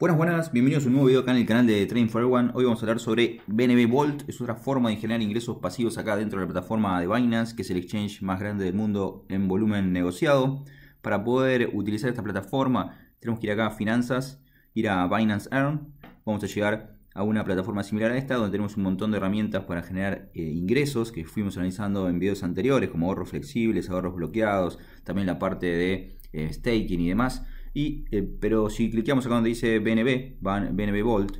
Buenas, buenas, bienvenidos a un nuevo video acá en el canal de Trading for One. Hoy vamos a hablar sobre BNB Vault, es otra forma de generar ingresos pasivos acá dentro de la plataforma de Binance, que es el exchange más grande del mundo en volumen negociado. Para poder utilizar esta plataforma, tenemos que ir acá a Finanzas, ir a Binance Earn, vamos a llegar a una plataforma similar a esta, donde tenemos un montón de herramientas para generar eh, ingresos que fuimos analizando en videos anteriores, como ahorros flexibles, ahorros bloqueados, también la parte de eh, staking y demás. Eh, pero si clicamos acá donde dice BNB, BNB Volt,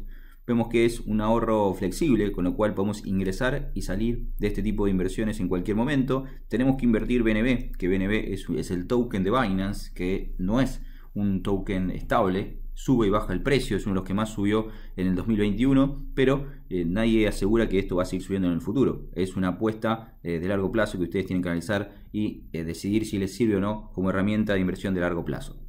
vemos que es un ahorro flexible, con lo cual podemos ingresar y salir de este tipo de inversiones en cualquier momento. Tenemos que invertir BNB, que BNB es, el token de Binance, que no es un token estable, sube y baja el precio, es uno de los que más subió en el 2021, pero eh, nadie asegura que esto va a seguir subiendo en el futuro. Es una apuesta eh, de largo plazo que ustedes tienen que analizar y decidir si les sirve o no como herramienta de inversión de largo plazo.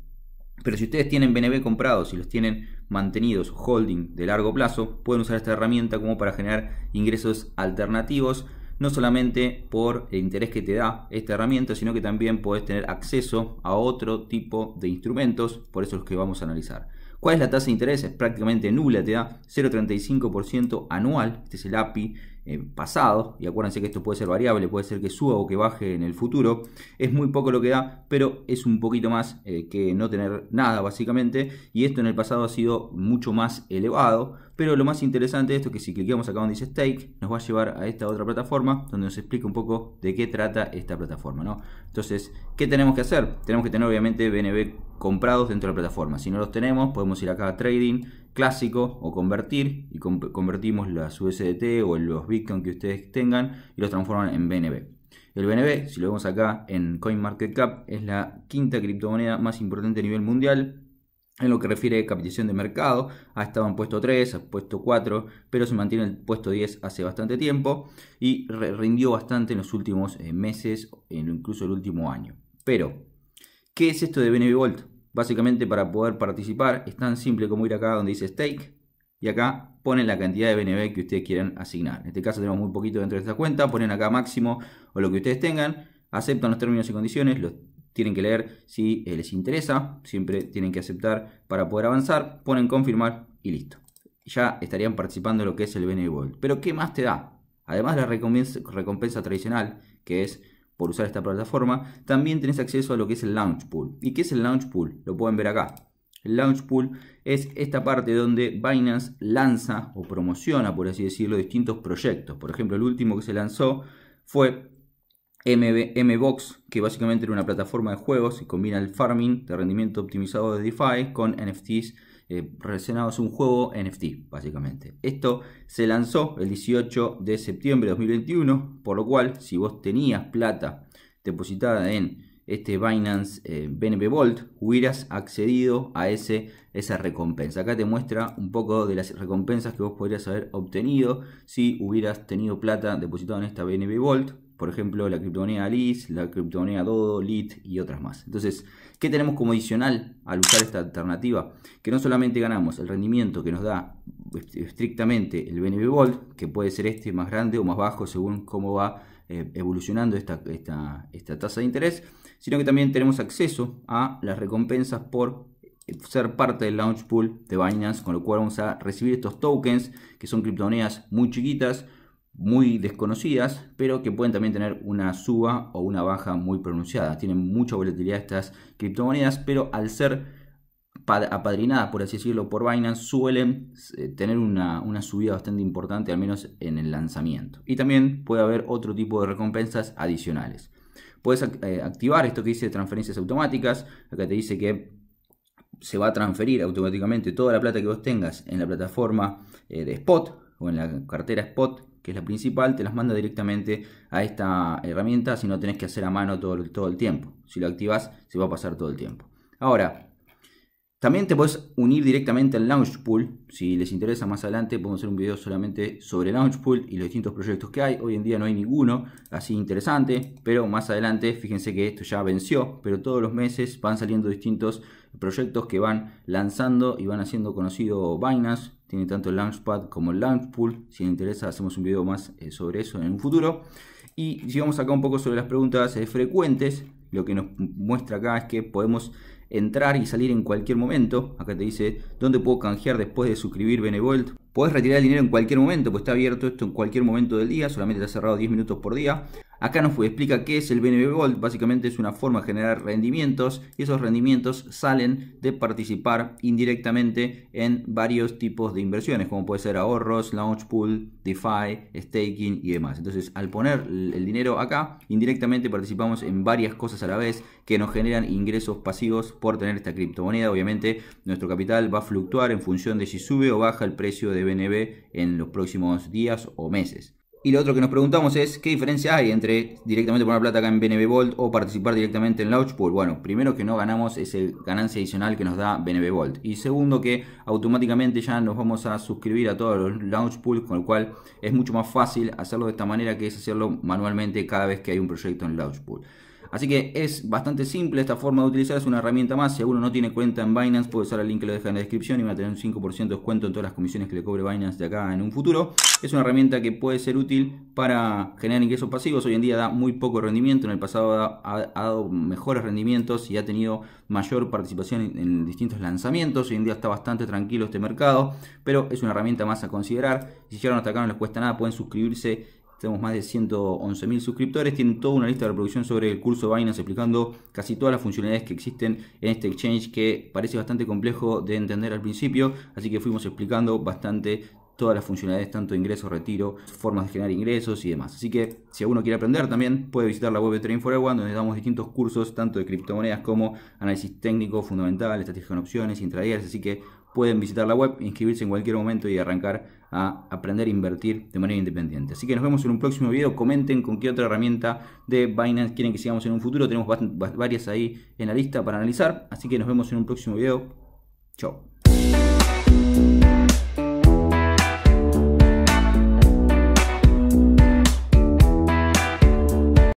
Pero si ustedes tienen BNB comprados, y los tienen mantenidos, holding de largo plazo, pueden usar esta herramienta como para generar ingresos alternativos, no solamente por el interés que te da esta herramienta, sino que también puedes tener acceso a otro tipo de instrumentos, por eso los que vamos a analizar. ¿Cuál es la tasa de interés? Es prácticamente nula, te da 0,35% anual, este es el API eh, pasado, y acuérdense que esto puede ser variable, puede ser que suba o que baje en el futuro, es muy poco lo que da, pero es un poquito más eh, que no tener nada básicamente, y esto en el pasado ha sido mucho más elevado, pero lo más interesante de esto es que si clicamos acá donde dice Stake, nos va a llevar a esta otra plataforma donde nos explica un poco de qué trata esta plataforma. ¿no? Entonces, ¿qué tenemos que hacer? Tenemos que tener obviamente BNB comprados dentro de la plataforma. Si no los tenemos, podemos ir acá a Trading, Clásico o Convertir y convertimos las USDT o los Bitcoin que ustedes tengan y los transforman en BNB. El BNB, si lo vemos acá en CoinMarketCap, es la quinta criptomoneda más importante a nivel mundial en lo que refiere a capitalización de mercado, ha estado en puesto 3, ha puesto 4, pero se mantiene en puesto 10 hace bastante tiempo y rindió bastante en los últimos eh, meses, incluso el último año. Pero, ¿qué es esto de BNB Volt? Básicamente para poder participar es tan simple como ir acá donde dice stake y acá ponen la cantidad de BNB que ustedes quieran asignar. En este caso tenemos muy poquito dentro de esta cuenta, ponen acá máximo o lo que ustedes tengan, aceptan los términos y condiciones, los tienen que leer si eh, les interesa, siempre tienen que aceptar para poder avanzar, ponen confirmar y listo. Ya estarían participando en lo que es el world Pero ¿qué más te da? Además de la recompensa, tradicional, que es por usar esta plataforma, también tenés acceso a lo que es el Launch Pool. ¿Y qué es el Launch Pool? Lo pueden ver acá. El Launch Pool es esta parte donde Binance lanza o promociona, por así decirlo, distintos proyectos. Por ejemplo, el último que se lanzó fue MBox, que básicamente era una plataforma de juegos y combina el farming de rendimiento optimizado de DeFi con NFTs eh, relacionados a un juego NFT, básicamente. Esto se lanzó el 18 de septiembre de 2021, por lo cual si vos tenías plata depositada en este Binance BNB eh, Vault, hubieras accedido a ese, esa recompensa. Acá te muestra un poco de las recompensas que vos podrías haber obtenido si hubieras tenido plata depositada en esta BNB Vault por ejemplo, la criptomoneda LIS, la criptomoneda DODO, LIT y otras más. Entonces, ¿qué tenemos como adicional al usar esta alternativa? Que no solamente ganamos el rendimiento que nos da estrictamente el BNB Vault, que puede ser este más grande o más bajo según cómo va eh, evolucionando esta, esta tasa de interés, sino que también tenemos acceso a las recompensas por eh, ser parte del launch pool de Binance, con lo cual vamos a recibir estos tokens, que son criptomonedas muy chiquitas, muy desconocidas, pero que pueden también tener una suba o una baja muy pronunciada. Tienen mucha volatilidad estas criptomonedas, pero al ser apadrinadas, por así decirlo, por Binance, suelen eh, tener una, una, subida bastante importante, al menos en el lanzamiento. Y también puede haber otro tipo de recompensas adicionales. Puedes eh, activar esto que dice transferencias automáticas. Acá te dice que se va a transferir automáticamente toda la plata que vos tengas en la plataforma eh, de Spot o en la cartera Spot que es la principal, te las manda directamente a esta herramienta si no tenés que hacer a mano todo, todo el tiempo. Si lo activas, se va a pasar todo el tiempo. Ahora, también te puedes unir directamente al Launchpool. Si les interesa más adelante, podemos hacer un video solamente sobre Launchpool y los distintos proyectos que hay. Hoy en día no hay ninguno así interesante, pero más adelante, fíjense que esto ya venció, pero todos los meses van saliendo distintos proyectos que van lanzando y van haciendo conocido Binance. Tiene tanto el Launchpad como el Launchpool. Si les interesa, hacemos un video más eh, sobre eso en un futuro. Y si vamos acá un poco sobre las preguntas eh, frecuentes, lo que nos muestra acá es que podemos entrar y salir en cualquier momento. Acá te dice dónde puedo canjear después de suscribir Benevolt. puedes retirar el dinero en cualquier momento, pues está abierto esto en cualquier momento del día, solamente está cerrado 10 minutos por día. Acá nos explica qué es el BNB Vault. básicamente es una forma de generar rendimientos y esos rendimientos salen de participar indirectamente en varios tipos de inversiones, como puede ser ahorros, launch pool, DeFi, staking y demás. Entonces, al poner el dinero acá, indirectamente participamos en varias cosas a la vez que nos generan ingresos pasivos por tener esta criptomoneda. Obviamente, nuestro capital va a fluctuar en función de si sube o baja el precio de BNB en los próximos días o meses. Y lo otro que nos preguntamos es, ¿qué diferencia hay entre directamente poner plata acá en BNB Vault o participar directamente en Launchpool? Bueno, primero que no ganamos el ganancia adicional que nos da BNB Vault. Y segundo que automáticamente ya nos vamos a suscribir a todos los Launchpool, con lo cual es mucho más fácil hacerlo de esta manera que es hacerlo manualmente cada vez que hay un proyecto en Launchpool. Así que es bastante simple esta forma de utilizar, es una herramienta más. Si alguno no tiene cuenta en Binance, puede usar el link que lo deja en la descripción y va a tener un 5% de descuento en todas las comisiones que le cobre Binance de acá en un futuro. Es una herramienta que puede ser útil para generar ingresos pasivos. Hoy en día da muy poco rendimiento, en el pasado ha, dado mejores rendimientos y ha tenido mayor participación en, en distintos lanzamientos. Hoy en día está bastante tranquilo este mercado, pero es una herramienta más a considerar. Si llegaron hasta acá no les cuesta nada, pueden suscribirse tenemos más de 111.000 suscriptores, tienen toda una lista de reproducción sobre el curso Binance explicando casi todas las funcionalidades que existen en este exchange que parece bastante complejo de entender al principio, así que fuimos explicando bastante todas las funcionalidades, tanto ingreso, retiro, formas de generar ingresos y demás. Así que si alguno quiere aprender también, puede visitar la web de Trading for donde damos distintos cursos, tanto de criptomonedas como análisis técnico, fundamental, estrategia en opciones, intradías. Así que pueden visitar la web, inscribirse en cualquier momento y arrancar a aprender a e invertir de manera independiente. Así que nos vemos en un próximo video. Comenten con qué otra herramienta de Binance quieren que sigamos en un futuro. Tenemos varias ahí en la lista para analizar. Así que nos vemos en un próximo video. Chao.